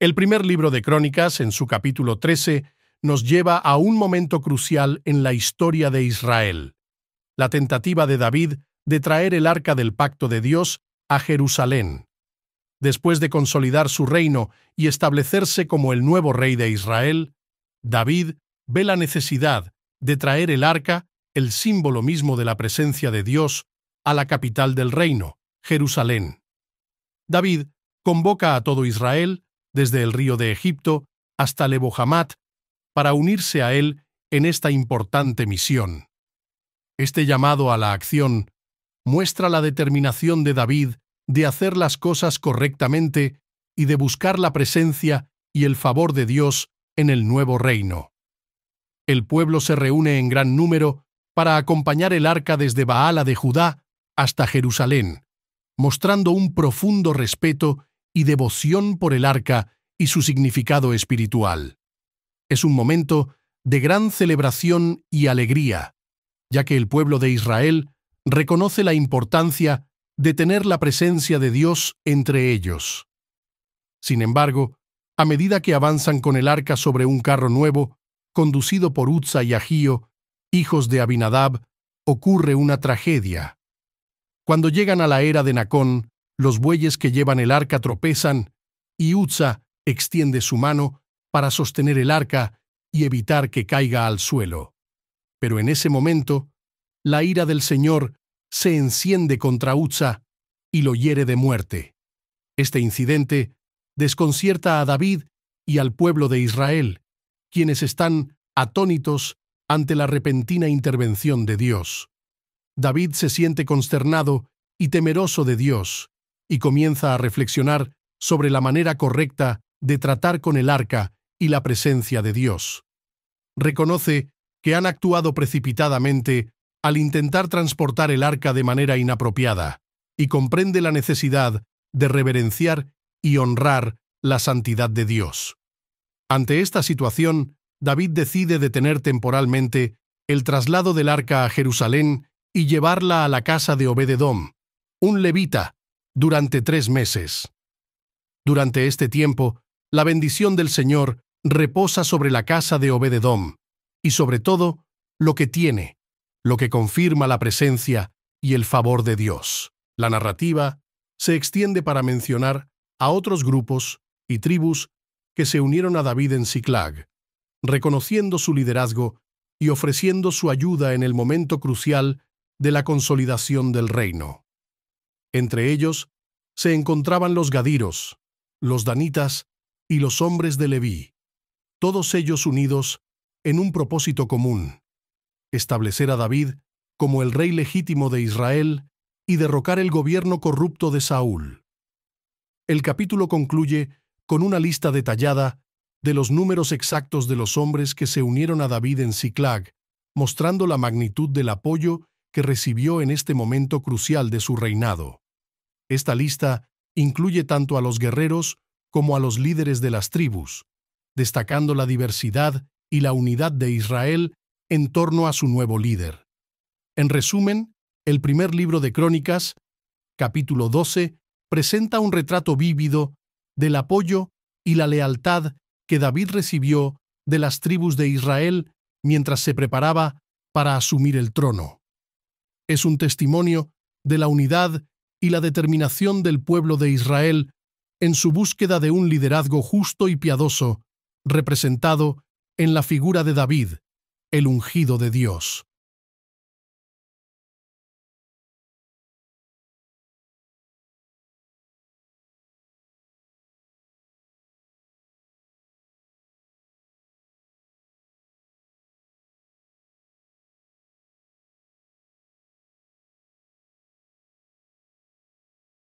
El primer libro de Crónicas, en su capítulo 13, nos lleva a un momento crucial en la historia de Israel, la tentativa de David de traer el arca del pacto de Dios a Jerusalén. Después de consolidar su reino y establecerse como el nuevo rey de Israel, David ve la necesidad de traer el arca, el símbolo mismo de la presencia de Dios, a la capital del reino, Jerusalén. David convoca a todo Israel desde el río de Egipto hasta Lebohamat, para unirse a él en esta importante misión. Este llamado a la acción muestra la determinación de David de hacer las cosas correctamente y de buscar la presencia y el favor de Dios en el nuevo reino. El pueblo se reúne en gran número para acompañar el arca desde Baala de Judá hasta Jerusalén, mostrando un profundo respeto y devoción por el arca y su significado espiritual. Es un momento de gran celebración y alegría, ya que el pueblo de Israel reconoce la importancia de tener la presencia de Dios entre ellos. Sin embargo, a medida que avanzan con el arca sobre un carro nuevo, conducido por Utza y Agío, hijos de Abinadab, ocurre una tragedia. Cuando llegan a la era de Nacón, los bueyes que llevan el arca tropezan, y Uzza extiende su mano para sostener el arca y evitar que caiga al suelo. Pero en ese momento, la ira del Señor se enciende contra Uzza y lo hiere de muerte. Este incidente desconcierta a David y al pueblo de Israel, quienes están atónitos ante la repentina intervención de Dios. David se siente consternado y temeroso de Dios, y comienza a reflexionar sobre la manera correcta de tratar con el arca y la presencia de Dios. Reconoce que han actuado precipitadamente al intentar transportar el arca de manera inapropiada y comprende la necesidad de reverenciar y honrar la santidad de Dios. Ante esta situación, David decide detener temporalmente el traslado del arca a Jerusalén y llevarla a la casa de Obededom, un levita durante tres meses. Durante este tiempo, la bendición del Señor reposa sobre la casa de Obededom, y sobre todo, lo que tiene, lo que confirma la presencia y el favor de Dios. La narrativa se extiende para mencionar a otros grupos y tribus que se unieron a David en Siclag, reconociendo su liderazgo y ofreciendo su ayuda en el momento crucial de la consolidación del reino. Entre ellos se encontraban los gadiros, los danitas y los hombres de Leví, todos ellos unidos en un propósito común, establecer a David como el rey legítimo de Israel y derrocar el gobierno corrupto de Saúl. El capítulo concluye con una lista detallada de los números exactos de los hombres que se unieron a David en Siclag, mostrando la magnitud del apoyo que recibió en este momento crucial de su reinado. Esta lista incluye tanto a los guerreros como a los líderes de las tribus, destacando la diversidad y la unidad de Israel en torno a su nuevo líder. En resumen, el primer libro de Crónicas, capítulo 12, presenta un retrato vívido del apoyo y la lealtad que David recibió de las tribus de Israel mientras se preparaba para asumir el trono. Es un testimonio de la unidad y la determinación del pueblo de Israel en su búsqueda de un liderazgo justo y piadoso, representado en la figura de David, el ungido de Dios.